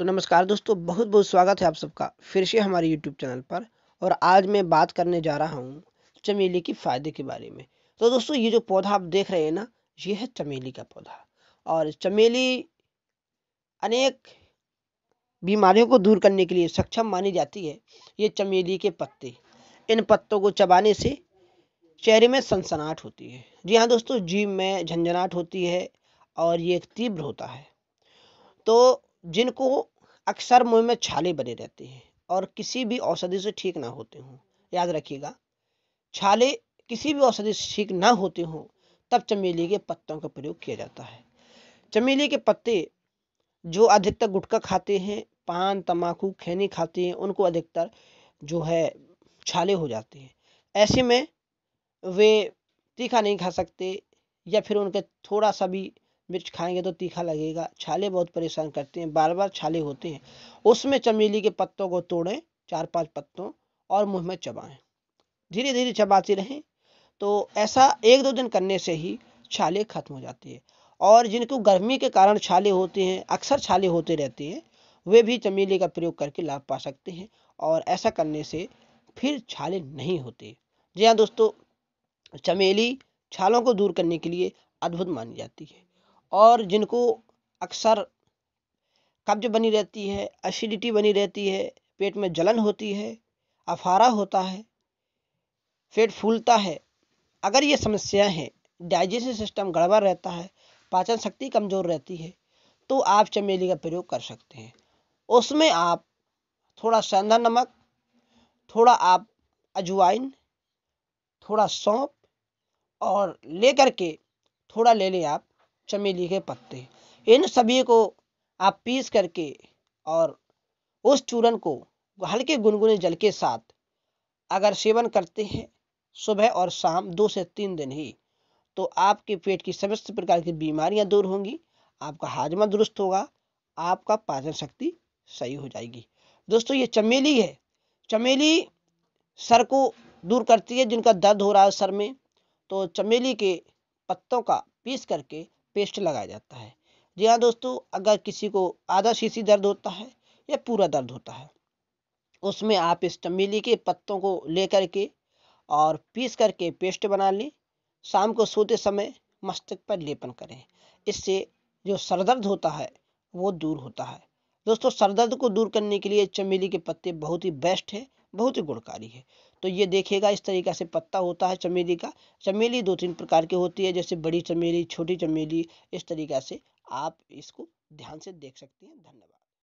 तो नमस्कार दोस्तों बहुत बहुत स्वागत है आप सबका फिर से हमारे यूट्यूब चैनल पर और आज मैं बात करने जा रहा हूँ चमेली के फ़ायदे के बारे में तो दोस्तों ये जो पौधा आप देख रहे हैं ना ये है चमेली का पौधा और चमेली अनेक बीमारियों को दूर करने के लिए सक्षम मानी जाती है ये चमेली के पत्ते इन पत्तों को चबाने से चेहरे में सनसनाहट होती है जी हाँ दोस्तों जीव में झंझनाहट होती है और ये एक तीव्र होता है तो जिनको अक्सर मुंह में छाले बने रहते हैं और किसी भी औषधि से ठीक ना होते हों याद रखिएगा छाले किसी भी औषधि से ठीक ना होते हों तब चमेली के पत्तों का प्रयोग किया जाता है चमेली के पत्ते जो अधिकतर गुटखा खाते हैं पान तम्बाकू खैनी खाते हैं उनको अधिकतर जो है छाले हो जाते हैं ऐसे में वे तीखा नहीं खा सकते या फिर उनके थोड़ा सा भी मिर्च खाएंगे तो तीखा लगेगा छाले बहुत परेशान करते हैं बार बार छाले होते हैं उसमें चमेली के पत्तों को तोड़ें चार पांच पत्तों और मुंह में चबाएं धीरे धीरे चबाते रहें तो ऐसा एक दो दिन करने से ही छाले खत्म हो जाती है और जिनको गर्मी के कारण छाले होते हैं अक्सर छाले होते रहते हैं वे भी चमेली का प्रयोग करके लाभ पा सकते हैं और ऐसा करने से फिर छाले नहीं होते जी हाँ दोस्तों चमेली छालों को दूर करने के लिए अद्भुत मानी जाती है और जिनको अक्सर कब्ज बनी रहती है एसिडिटी बनी रहती है पेट में जलन होती है अफारा होता है पेट फूलता है अगर ये समस्याएं हैं डाइजेशन सिस्टम गड़बड़ रहता है पाचन शक्ति कमज़ोर रहती है तो आप चमेली का प्रयोग कर सकते हैं उसमें आप थोड़ा सेंधा नमक थोड़ा आप अजवाइन थोड़ा सौंप और ले के थोड़ा ले लें आप चमेली के पत्ते इन सभी को आप पीस करके और उस चूरन को हल्के गुनगुने जल के साथ अगर सेवन करते हैं सुबह और शाम दो से तीन दिन ही तो आपके पेट की समस्त प्रकार की बीमारियां दूर होंगी आपका हाजमा दुरुस्त होगा आपका पाचन शक्ति सही हो जाएगी दोस्तों ये चमेली है चमेली सर को दूर करती है जिनका दर्द हो रहा है सर में तो चमेली के पत्तों का पीस करके पेस्ट लगाया जाता है जी हाँ दोस्तों अगर किसी को आधा शीशी दर्द होता है या पूरा दर्द होता है उसमें आप इस चमेली के पत्तों को ले करके और पीस करके पेस्ट बना लें शाम को सोते समय मस्तक पर लेपन करें इससे जो सरदर्द होता है वो दूर होता है दोस्तों सरदर्द को दूर करने के लिए चमेली के पत्ते बहुत ही बेस्ट है बहुत ही गुणकारी है तो ये देखिएगा इस तरीका से पत्ता होता है चमेली का चमेली दो तीन प्रकार की होती है जैसे बड़ी चमेली छोटी चमेली इस तरीका से आप इसको ध्यान से देख सकते हैं धन्यवाद